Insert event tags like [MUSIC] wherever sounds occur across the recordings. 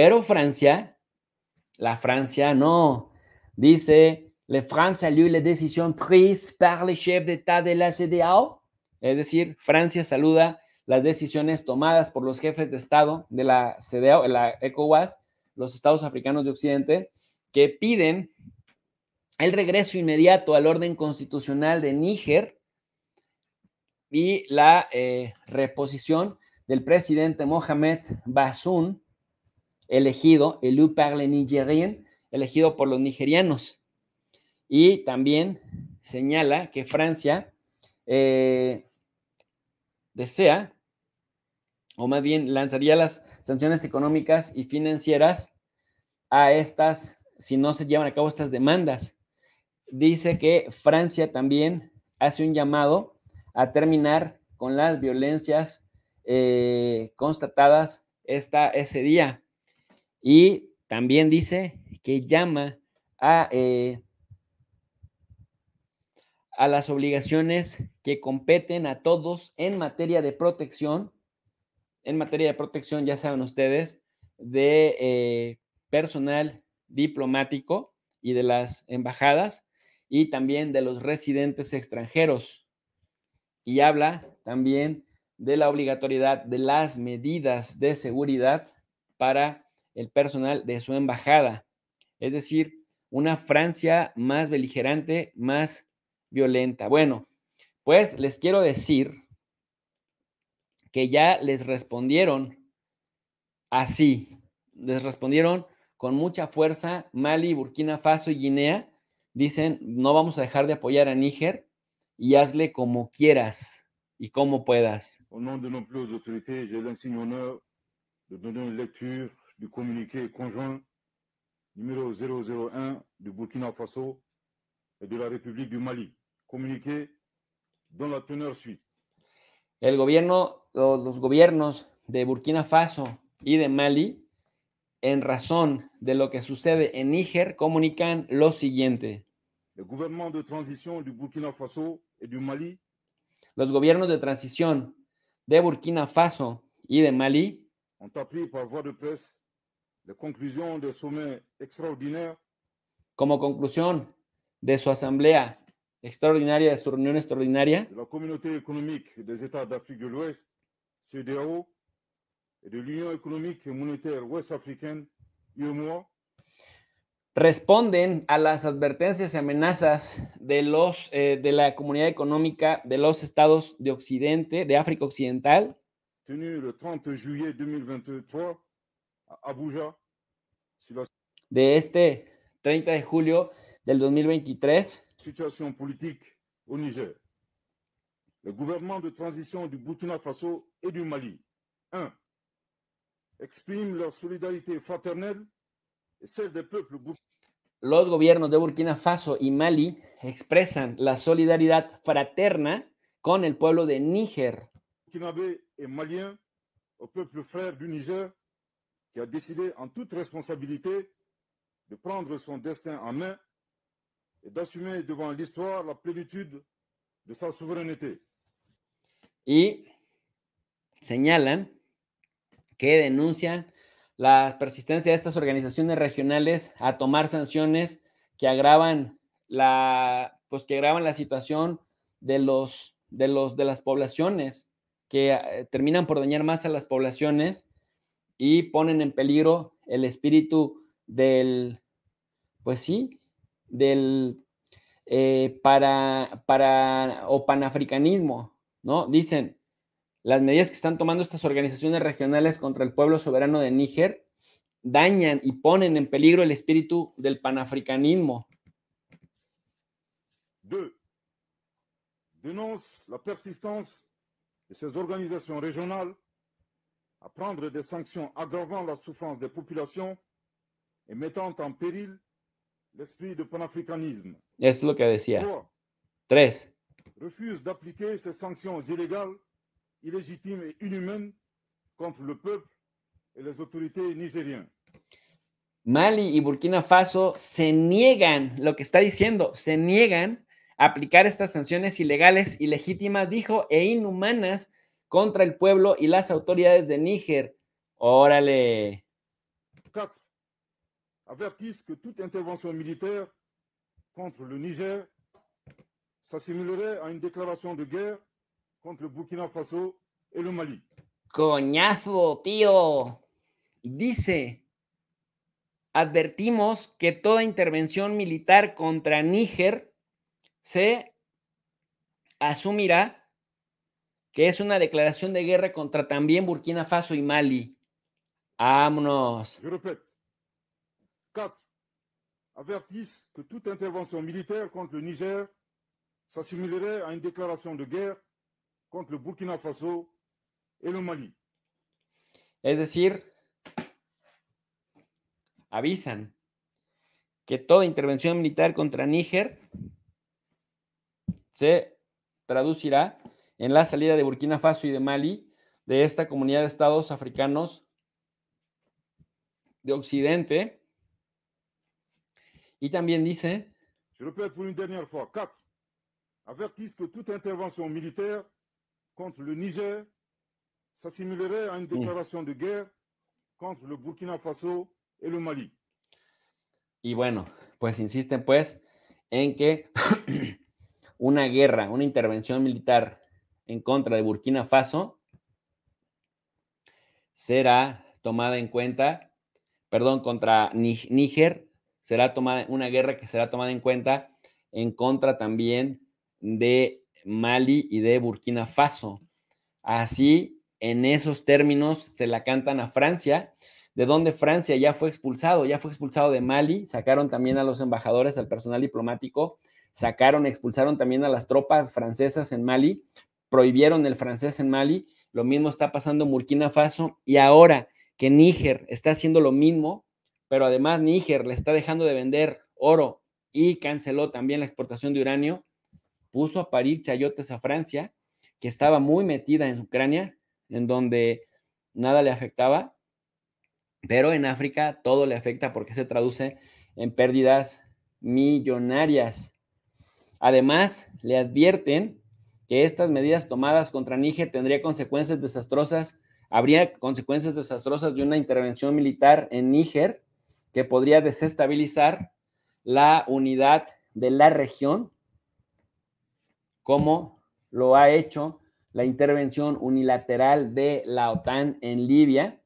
Pero Francia, la Francia no. Dice, la France la decisión prise par le chef d'État de la CDAO. Es decir, Francia saluda las decisiones tomadas por los jefes de Estado de la CDAO, la ECOWAS, los Estados Africanos de Occidente, que piden el regreso inmediato al orden constitucional de Níger y la eh, reposición del presidente Mohamed Bazoum elegido, el Parle Nigerien, elegido por los nigerianos. Y también señala que Francia eh, desea, o más bien lanzaría las sanciones económicas y financieras a estas, si no se llevan a cabo estas demandas. Dice que Francia también hace un llamado a terminar con las violencias eh, constatadas esta, ese día. Y también dice que llama a, eh, a las obligaciones que competen a todos en materia de protección, en materia de protección, ya saben ustedes, de eh, personal diplomático y de las embajadas y también de los residentes extranjeros. Y habla también de la obligatoriedad de las medidas de seguridad para el personal de su embajada. Es decir, una Francia más beligerante, más violenta. Bueno, pues les quiero decir que ya les respondieron así. Les respondieron con mucha fuerza Mali, Burkina Faso y Guinea. Dicen, no vamos a dejar de apoyar a Níger y hazle como quieras y como puedas. de plus de du communiqué conjoint numéro 001 du Burkina Faso et de la République du Mali. Communiqué dont la teneur suit. El gobierno, los gobiernos de Burkina Faso y de Mali, en razón de lo que sucede en Níger, comunican lo siguiente. El gobierno de transición du Burkina Faso y du Mali. Los gobiernos de transición de Burkina Faso y de Mali voie de presse como conclusión de su asamblea extraordinaria, de su reunión extraordinaria, la Comunidad Económica de los Estados de África del Oeste, CEDEAO, y de la Unión Económica y Monetaria West Africana, UMOA, responden a las advertencias y amenazas de, los, eh, de la comunidad económica de los estados de Occidente, de África Occidental, tenido el 30 de julio de 2023 a Abuja, de este 30 de julio del 2023. Situación política en Niger. El gobierno de transición de Burkina Faso y del Mali. 1. Exprime leur solidarité fraternelle et celle des peuples Los gobiernos de Burkina Faso y Mali expresan la solidaridad fraterna con el pueblo de Níger. Mali, au peuple frère du Niger, que ha decidido en toda responsabilidad de prendre son destin en main et d'assumer devant l'histoire la plénitude de sa souveraineté. Y señalan que denuncian la persistencia de estas organizaciones regionales a tomar sanciones que agravan la pues que agravan la situación de los de los de las poblaciones que eh, terminan por dañar más a las poblaciones y ponen en peligro el espíritu del, pues sí, del eh, para, para o panafricanismo, ¿no? Dicen, las medidas que están tomando estas organizaciones regionales contra el pueblo soberano de Níger dañan y ponen en peligro el espíritu del panafricanismo. la persistencia de ces organizaciones regionales à prendre des sanctions aggravant la souffrance des populations et mettant en péril l'esprit de panafricanisme. Es lo que decía. Tres. Refuse d'appliquer ces sanctions illégales, illégitimes et inhumaines contre le peuple et les autorités nigériennes. Mali y Burkina Faso se niegan, lo que está diciendo, se niegan a aplicar estas sanciones ilegales, ilegítimas, dijo, e inhumanas contra el pueblo y las autoridades de Níger. Órale. 4. que toute intervention militaire contre le Niger s'assimilerait à une déclaration de guerre contre le Burkina Faso et le Mali. Coñazo, tío. Dice, advertimos que toda intervención militar contra Níger se asumirá que es una declaración de guerra contra también Burkina Faso y Mali. Vámonos. Je répète. 4. Avertissent que toute intervention militaire contre le Niger s'assimilerait à une déclaration de guerre contre le Burkina Faso et le Mali. Es decir, avisan que toda intervención militar contra Níger se traducirá en la salida de Burkina Faso y de Mali de esta comunidad de estados africanos de Occidente. Y también dice... Je répète pour une dernière fois, CAP avertissent que toute intervention militaire contre le Niger s'assimilerait à une mm. déclaration de guerre contre le Burkina Faso y le Mali. Y bueno, pues insisten pues en que [CLEARS THROAT] una guerra, una intervención militar en contra de Burkina Faso será tomada en cuenta, perdón, contra Níger, será tomada una guerra que será tomada en cuenta en contra también de Mali y de Burkina Faso. Así, en esos términos se la cantan a Francia, de donde Francia ya fue expulsado, ya fue expulsado de Mali, sacaron también a los embajadores, al personal diplomático, sacaron, expulsaron también a las tropas francesas en Mali, prohibieron el francés en Mali, lo mismo está pasando en Burkina Faso y ahora que Níger está haciendo lo mismo, pero además Níger le está dejando de vender oro y canceló también la exportación de uranio, puso a parir chayotes a Francia, que estaba muy metida en Ucrania, en donde nada le afectaba, pero en África todo le afecta porque se traduce en pérdidas millonarias. Además, le advierten que estas medidas tomadas contra Níger tendría consecuencias desastrosas, habría consecuencias desastrosas de una intervención militar en Níger que podría desestabilizar la unidad de la región, como lo ha hecho la intervención unilateral de la OTAN en Libia,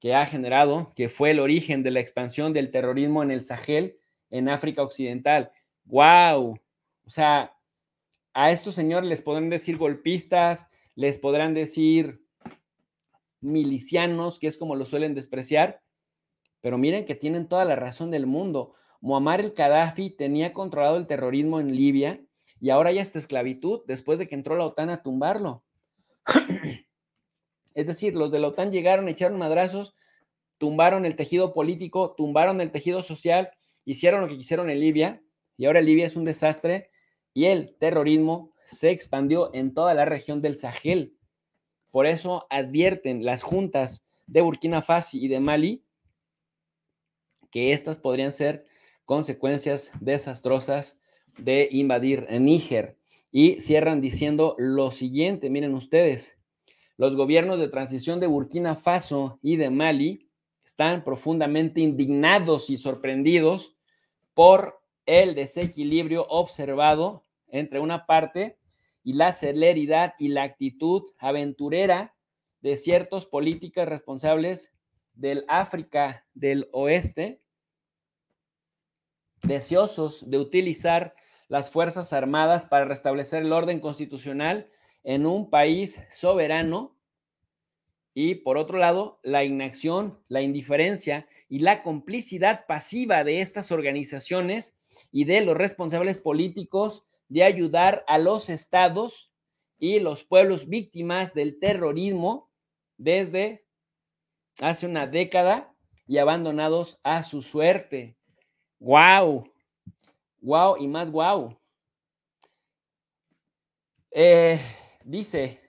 que ha generado, que fue el origen de la expansión del terrorismo en el Sahel, en África Occidental. ¡Guau! O sea, a estos señores les podrán decir golpistas, les podrán decir milicianos, que es como lo suelen despreciar, pero miren que tienen toda la razón del mundo. Muammar el Gaddafi tenía controlado el terrorismo en Libia y ahora ya está esclavitud después de que entró la OTAN a tumbarlo. [CLEARS THROAT] es decir, los de la OTAN llegaron, echaron madrazos, tumbaron el tejido político, tumbaron el tejido social, hicieron lo que quisieron en Libia y ahora Libia es un desastre y el terrorismo se expandió en toda la región del Sahel. Por eso advierten las juntas de Burkina Faso y de Mali que estas podrían ser consecuencias desastrosas de invadir Níger. Y cierran diciendo lo siguiente, miren ustedes, los gobiernos de transición de Burkina Faso y de Mali están profundamente indignados y sorprendidos por el desequilibrio observado entre una parte y la celeridad y la actitud aventurera de ciertos políticas responsables del África del Oeste, deseosos de utilizar las Fuerzas Armadas para restablecer el orden constitucional en un país soberano y por otro lado, la inacción, la indiferencia y la complicidad pasiva de estas organizaciones y de los responsables políticos de ayudar a los estados y los pueblos víctimas del terrorismo desde hace una década y abandonados a su suerte. ¡Guau! ¡Wow! Y más ¡Guau! Eh, dice,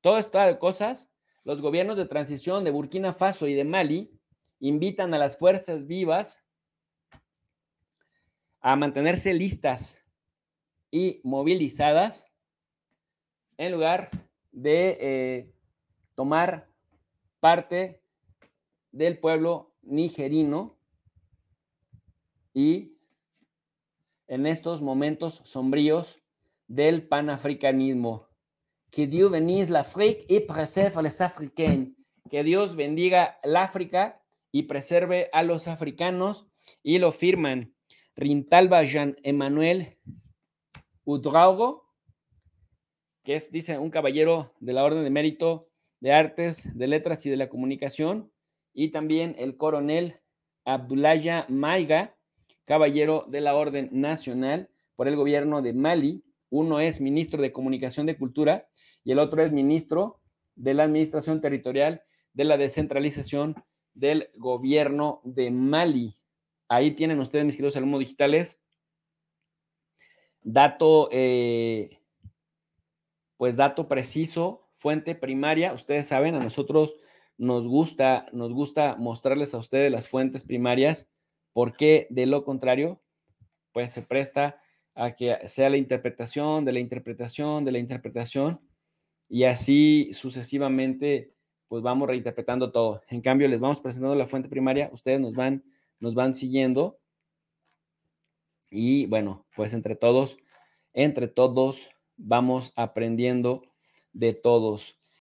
todo esto de cosas, los gobiernos de transición de Burkina Faso y de Mali invitan a las fuerzas vivas a mantenerse listas y movilizadas en lugar de eh, tomar parte del pueblo nigerino y en estos momentos sombríos del panafricanismo. Que Dios bendiga la y preserve Que Dios bendiga el África y preserve a los africanos. Y lo firman Rintalba Jean Emanuel Udraugo, que es, dice, un caballero de la Orden de Mérito de Artes, de Letras y de la Comunicación, y también el coronel Abdullaya Maiga, caballero de la Orden Nacional por el gobierno de Mali. Uno es ministro de Comunicación de Cultura y el otro es ministro de la Administración Territorial de la Descentralización del gobierno de Mali. Ahí tienen ustedes, mis queridos alumnos digitales, dato, eh, pues dato preciso, fuente primaria. Ustedes saben, a nosotros nos gusta, nos gusta mostrarles a ustedes las fuentes primarias, porque de lo contrario, pues se presta a que sea la interpretación, de la interpretación, de la interpretación, y así sucesivamente, pues vamos reinterpretando todo. En cambio, les vamos presentando la fuente primaria, ustedes nos van nos van siguiendo. Y bueno, pues entre todos, entre todos vamos aprendiendo de todos.